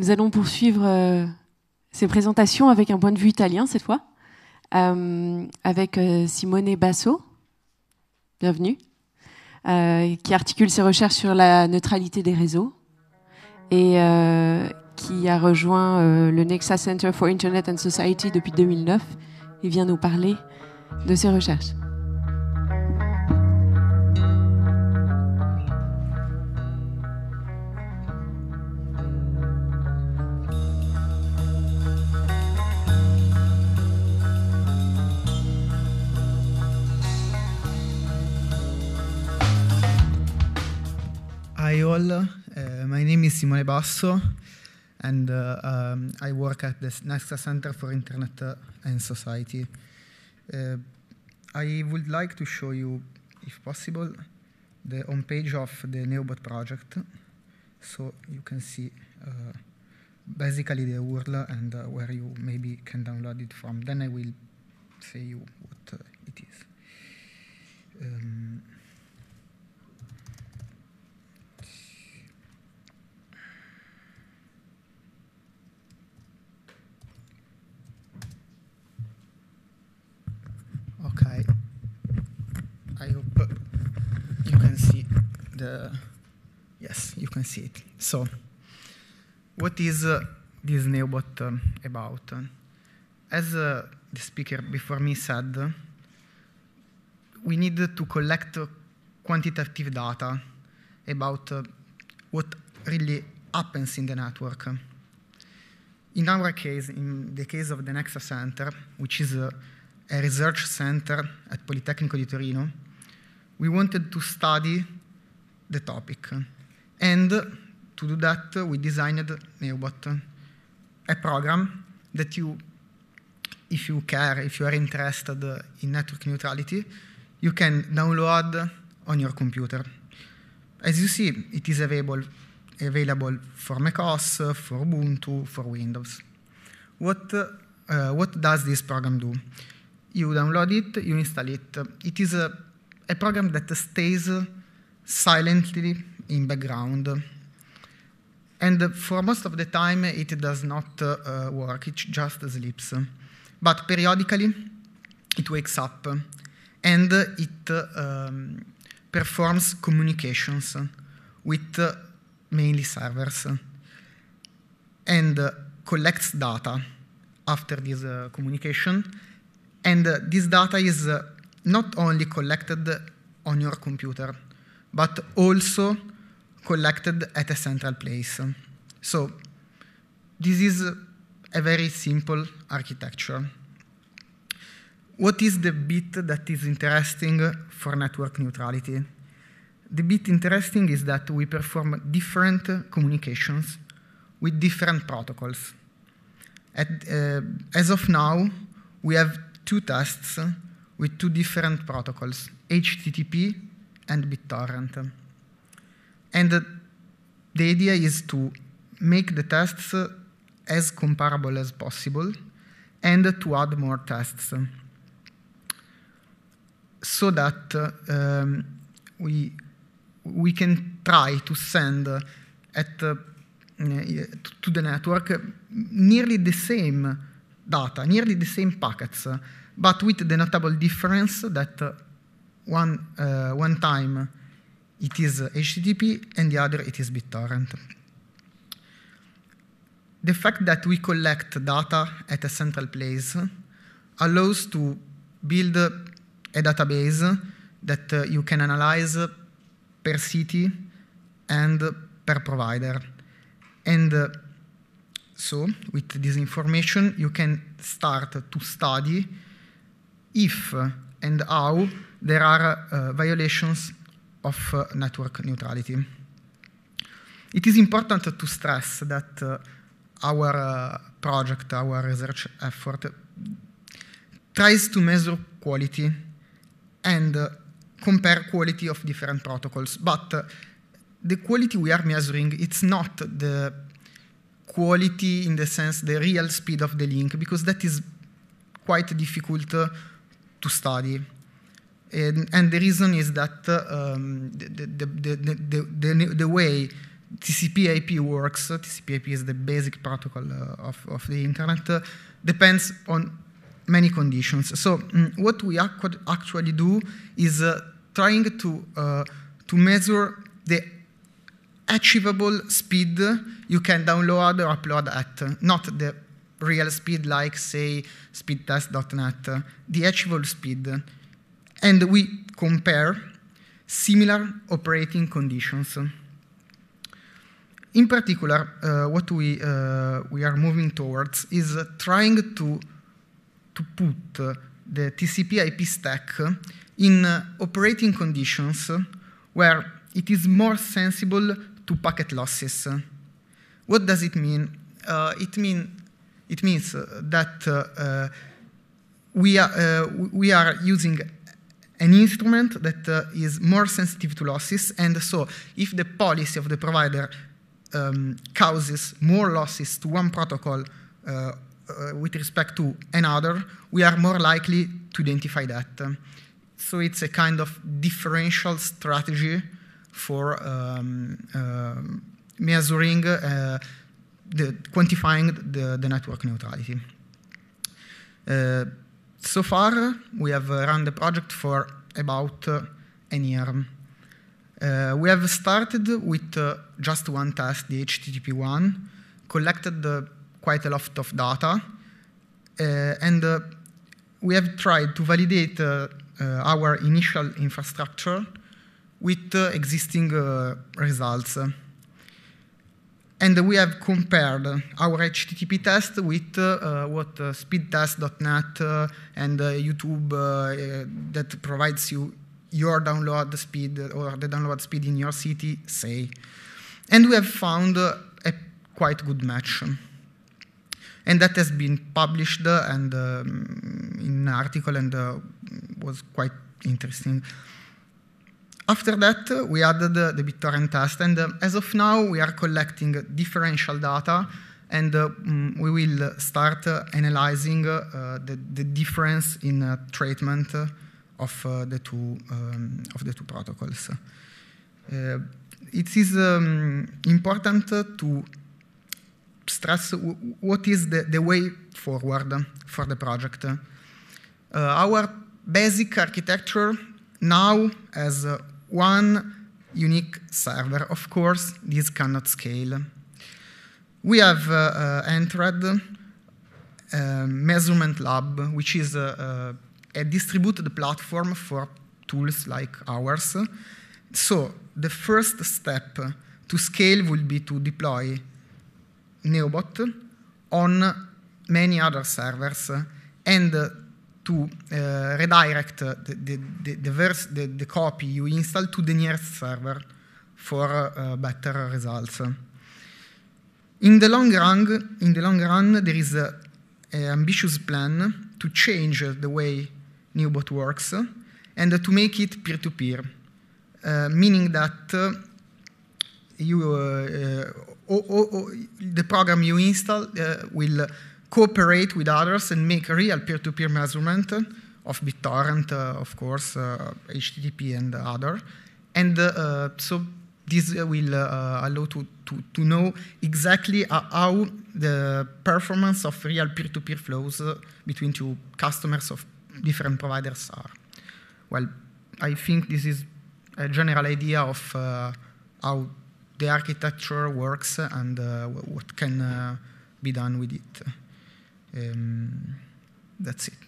Nous allons poursuivre euh, ces présentations avec un point de vue italien cette fois, euh, avec euh, Simone Basso, bienvenue, qui articule ses recherches sur la neutralité des réseaux et qui a rejoint le Nexa Center for Internet and Society depuis 2009 et vient nous parler de ses recherches. all. Uh, my name is Simone Basso, and uh, um, I work at the NASA Center for Internet uh, and Society. Uh, I would like to show you, if possible, the homepage of the Neobot project, so you can see uh, basically the URL and uh, where you maybe can download it from. Then I will say you what the yes, you can see it. So, what is uh, this Neobot um, about? As uh, the speaker before me said, we need to collect quantitative data about uh, what really happens in the network. In our case, in the case of the Nexa Center, which is a, uh, a research center at Politecnico di Torino, we wanted to study the topic. And to do that, we designed Neobot, a program that you, if you care, if you are interested in network neutrality, you can download on your computer. As you see, it is available, available for macOS, for Ubuntu, for Windows. What, uh, what does this program do? You download it, you install it. It is a, a program that stays silently in background. And for most of the time, it does not uh, work, it just sleeps. But periodically, it wakes up and it um, performs communications with mainly servers and collects data after this uh, communication. And uh, this data is uh, not only collected on your computer, but also collected at a central place. So this is a very simple architecture. What is the bit that is interesting for network neutrality? The bit interesting is that we perform different communications with different protocols. At, uh, as of now, we have two tests with two different protocols, HTTP and BitTorrent. And the idea is to make the tests as comparable as possible and to add more tests so that um, we, we can try to send at, uh, to the network nearly the same data, nearly the same packets, but with the notable difference that one, uh, one time it is HTTP and the other it is BitTorrent. The fact that we collect data at a central place allows to build a database that uh, you can analyze per city and per provider. And uh, so with this information, you can start to study if and how there are uh, violations of uh, network neutrality. It is important to stress that uh, our uh, project, our research effort, tries to measure quality and uh, compare quality of different protocols. But uh, the quality we are measuring, it's not the quality in the sense the real speed of the link, because that is quite difficult to study. And, and the reason is that um, the, the, the, the, way TCP IP works, TCP IP is the basic protocol uh, of, of the internet, uh, depends on many conditions. So mm, what we actually do is uh, trying to, uh, to measure the achievable speed you can download or upload at, not the real speed like, say, speedtest.net, uh, the achievable speed and we compare similar operating conditions. In particular, uh, what we, uh, we are moving towards is uh, trying to, to put the TCP IP stack in uh, operating conditions where it is more sensible to packet losses. What does it mean? Uh, it, mean it means uh, that we, are, we are using an instrument that uh, is more sensitive to losses, and so if the policy of the provider um, causes more losses to one protocol uh, uh with respect to another, we are more likely to identify that. So it's a kind of differential strategy for um, uh, measuring, uh, the, quantifying the, the network neutrality. So far, we have uh, run the project for about uh, an year. Uh, we have started with uh, just one test, the HTTP one, collected uh, quite a lot of data, uh, and we have tried to validate our initial infrastructure with existing results and we have compared our HTTP test with uh, what uh, speedtest.net uh, and uh, YouTube uh, that provides you your download speed or the download speed in your city say. And we have found a quite good match. And that has been published and um, in an article and was quite interesting. After that, we added uh, the BitTorrent test, and uh, as of now, we are collecting differential data, and uh, mm, we will start analyzing uh, the, the, difference in uh, treatment of the two um, of the two protocols. it is um, important to stress what is the, the, way forward for the project. our basic architecture now as uh, one unique server. Of course, this cannot scale. We have uh, entered uh, um, Measurement Lab, which is a, a, a distributed platform for tools like ours. So the first step to scale will be to deploy Neobot on many other servers and to uh, redirect the, the, the, the, verse, the, the copy you install to the nearest server for uh, better results. In the long run, in the long run there is an ambitious plan to change the way Neobot works and to make it peer-to-peer, -peer, uh, meaning that uh, you, uh, uh the program you install uh, will cooperate with others and make real peer-to-peer -peer measurement of BitTorrent, uh, of course, uh, HTTP and other. And uh, uh, so this will uh, allow to, to, to, know exactly how the performance of real peer-to-peer -peer flows between two customers of different providers are. Well, I think this is a general idea of how the architecture works and what can be done with it. Um, that's it.